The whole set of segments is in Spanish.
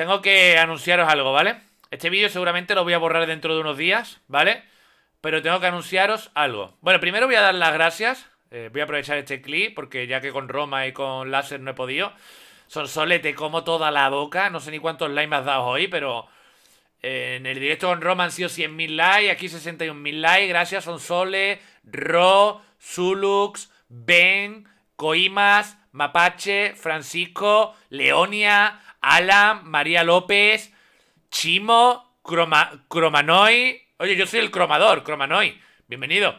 Tengo que anunciaros algo, ¿vale? Este vídeo seguramente lo voy a borrar dentro de unos días, ¿vale? Pero tengo que anunciaros algo. Bueno, primero voy a dar las gracias. Eh, voy a aprovechar este clip porque ya que con Roma y con Láser no he podido. Sonsole, te como toda la boca. No sé ni cuántos likes me has dado hoy, pero... Eh, en el directo con Roma han sido 100.000 likes, aquí 61.000 likes. Gracias, Sonsole, Ro, Zulux, Ben, Coimas, Mapache, Francisco, Leonia, Alan, María López, Chimo, Cromanoi. Oye, yo soy el cromador, Cromanoi. Bienvenido.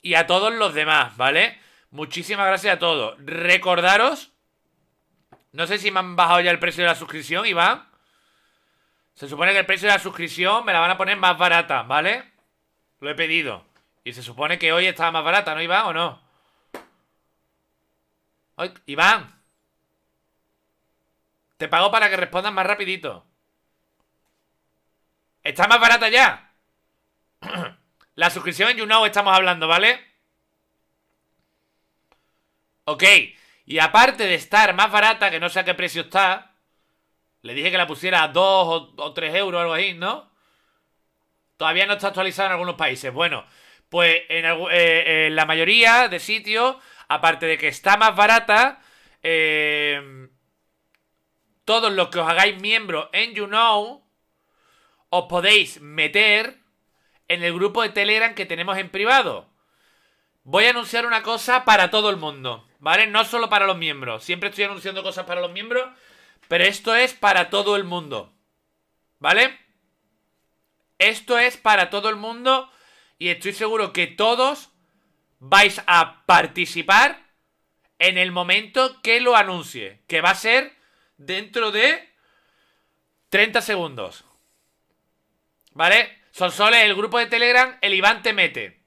Y a todos los demás, ¿vale? Muchísimas gracias a todos. Recordaros. No sé si me han bajado ya el precio de la suscripción, Iván. Se supone que el precio de la suscripción me la van a poner más barata, ¿vale? Lo he pedido. Y se supone que hoy estaba más barata, ¿no, Iván? ¿O no? Iván. Te pago para que respondas más rapidito. Está más barata ya. La suscripción en YouNow estamos hablando, ¿vale? Ok. Y aparte de estar más barata, que no sé a qué precio está, le dije que la pusiera a 2 o, 3 euros o algo así, ¿no? Todavía no está actualizada en algunos países. Bueno, pues en eh, la mayoría de sitios aparte de que está más barata, eh, todos los que os hagáis miembro en know os podéis meter en el grupo de Telegram que tenemos en privado. Voy a anunciar una cosa para todo el mundo, ¿vale? No solo para los miembros. Siempre estoy anunciando cosas para los miembros, pero esto es para todo el mundo, ¿vale? Esto es para todo el mundo y estoy seguro que todos vais a participar en el momento que lo anuncie, que va a ser dentro de 30 segundos. ¿Vale? Son solo el grupo de Telegram, el Iván te mete.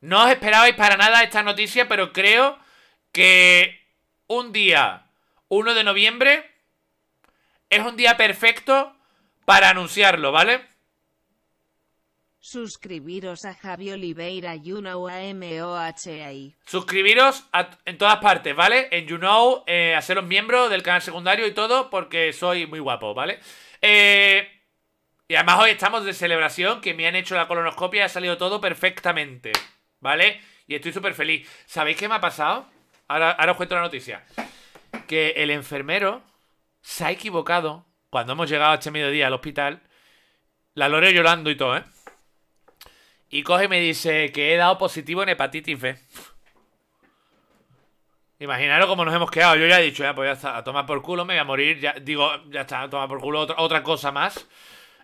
No os esperabais para nada esta noticia, pero creo que un día, 1 de noviembre, es un día perfecto para anunciarlo, ¿vale? Suscribiros a Javier Oliveira you know, a -I. Suscribiros en todas partes, ¿vale? En know, eh, haceros miembro del canal secundario y todo, porque soy muy guapo, ¿vale? Eh, y además hoy estamos de celebración, que me han hecho la colonoscopia y ha salido todo perfectamente, ¿vale? Y estoy súper feliz. ¿Sabéis qué me ha pasado? Ahora, os cuento la noticia. Que el enfermero se ha equivocado cuando hemos llegado a este mediodía al hospital. La Loreo llorando y todo, ¿eh? Y coge y me dice que he dado positivo en hepatitis B. Imaginaros cómo nos hemos quedado. Yo ya he dicho, ya, pues está, a tomar por culo, me voy a morir. Ya, digo, ya está, a tomar por culo otra, cosa más.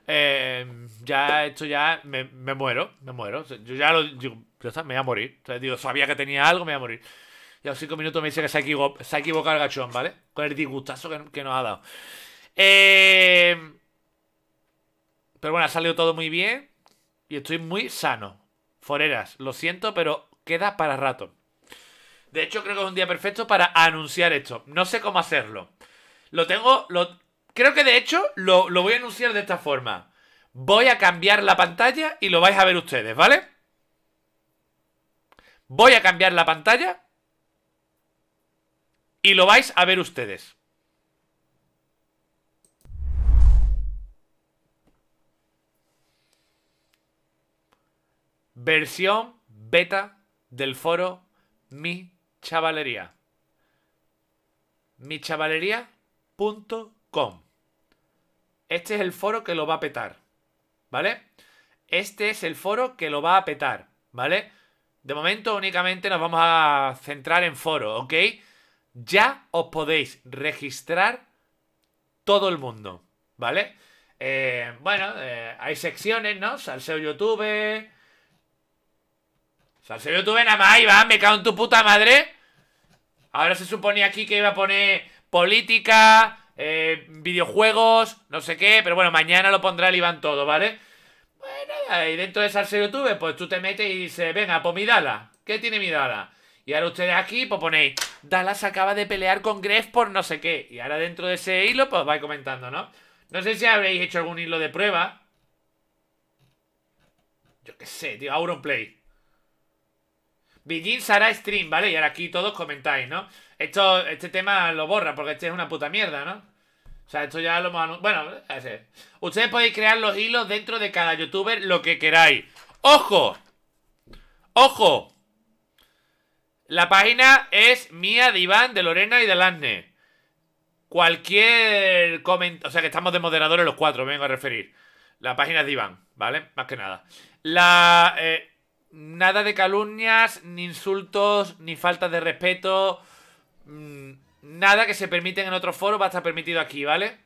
Eh, ya, esto ya, me, muero, me muero. yo ya lo digo, ya está, me voy a morir. O digo, sabía que tenía algo, me voy a morir. ya a cinco minutos me dice que se ha, equivocado, el gachón, ¿vale? Con el disgustazo que, nos ha dado. Eh, pero bueno, ha salido todo muy bien y estoy muy sano. Foreras, lo siento, pero queda para rato. De hecho, creo que es un día perfecto para anunciar esto. No sé cómo hacerlo. Lo tengo. Lo, creo que de hecho lo, lo voy a anunciar de esta forma. Voy a cambiar la pantalla y lo vais a ver ustedes, ¿vale? Voy a cambiar la pantalla y lo vais a ver ustedes. versión beta del foro Mi Chavalería. Michavalería.com. Este es el foro que lo va a petar, ¿vale? Este es el foro que lo va a petar, ¿vale? De momento únicamente nos vamos a centrar en foro, ¿ok? Ya os podéis registrar todo el mundo, ¿vale? Eh, bueno, eh, hay secciones, ¿no? Salseo YouTube, Salseo YouTube nada más, Iván, me cago en tu puta madre. Ahora se suponía aquí que iba a poner política, eh, videojuegos, no sé qué, pero bueno, mañana lo pondrá el Iván todo, ¿vale? Bueno, y dentro de Salseo YouTube pues tú te metes y dices, venga, pues mi Dala. ¿Qué tiene mi Dala? Y ahora ustedes aquí, pues ponéis, se acaba de pelear con Gref por no sé qué. Y ahora dentro de ese hilo, pues vais comentando, ¿no? No sé si habréis hecho algún hilo de prueba. Yo qué sé, tío, Auronplay. Begin Sara stream, ¿vale? Y ahora aquí todos comentáis, ¿no? Esto, este tema lo borra porque este es una puta mierda, ¿no? O sea, esto ya lo hemos... Bueno, ese. ustedes podéis crear los hilos dentro de cada youtuber lo que queráis. ¡Ojo! ¡Ojo! La página es mía, de Iván, de Lorena y de Lasne. Cualquier comentario... O sea, que estamos de moderadores los cuatro, vengo a referir. La página es de Iván, ¿vale? Más que nada. La... Eh, Nada de calumnias, ni insultos, ni falta de respeto. Mm, nada que se permiten en otro foro va a estar permitido aquí, ¿vale?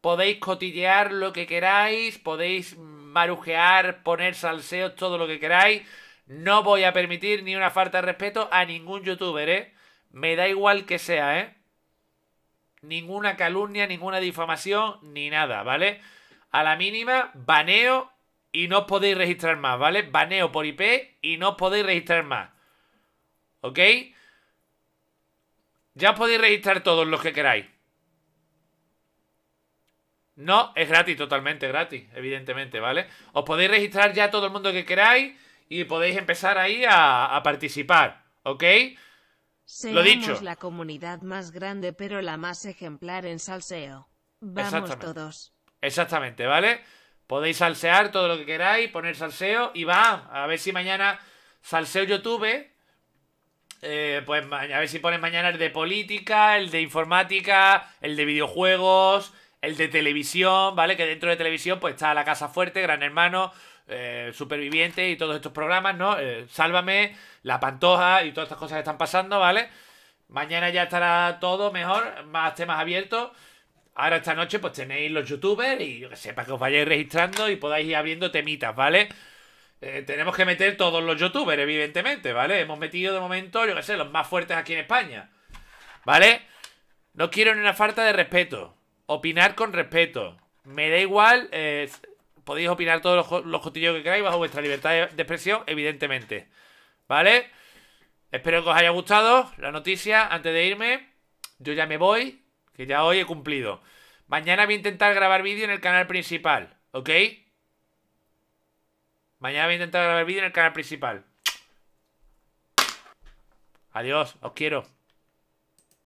Podéis cotillear lo que queráis, podéis marujear, poner salseos, todo lo que queráis. No voy a permitir ni una falta de respeto a ningún youtuber, ¿eh? Me da igual que sea, ¿eh? Ninguna calumnia, ninguna difamación, ni nada, ¿vale? A la mínima, baneo y no os podéis registrar más, ¿vale? Baneo por IP y no os podéis registrar más. ¿Ok? Ya os podéis registrar todos los que queráis. No, es gratis, totalmente gratis, evidentemente, ¿vale? Os podéis registrar ya todo el mundo que queráis y podéis empezar ahí a, participar, ¿ok? Lo dicho. la comunidad más grande pero la más ejemplar en salseo. Vamos todos. Exactamente, ¿vale? Podéis salsear todo lo que queráis, poner salseo y va. A ver si mañana salseo YouTube. Eh, pues a ver si pones mañana el de política, el de informática, el de videojuegos, el de televisión, ¿vale? Que dentro de televisión pues está La Casa Fuerte, Gran Hermano, eh, Superviviente y todos estos programas, ¿no? Eh, Sálvame, La Pantoja y todas estas cosas que están pasando, ¿vale? Mañana ya estará todo mejor, más temas abiertos. Ahora esta noche pues tenéis los youtubers y yo que sé, para que os vayáis registrando y podáis ir abriendo temitas, ¿vale? Eh, tenemos que meter todos los youtubers, evidentemente, ¿vale? Hemos metido de momento, yo que sé, los más fuertes aquí en España, ¿vale? No quiero ni una falta de respeto. Opinar con respeto. Me da igual, eh, podéis opinar todos los, los cotillos que queráis bajo vuestra libertad de, de expresión, evidentemente, ¿vale? Espero que os haya gustado la noticia. Antes de irme, yo ya me voy que ya hoy he cumplido. Mañana voy a intentar grabar vídeo en el canal principal, ¿ok? Mañana voy a intentar grabar vídeo en el canal principal. Adiós, os quiero.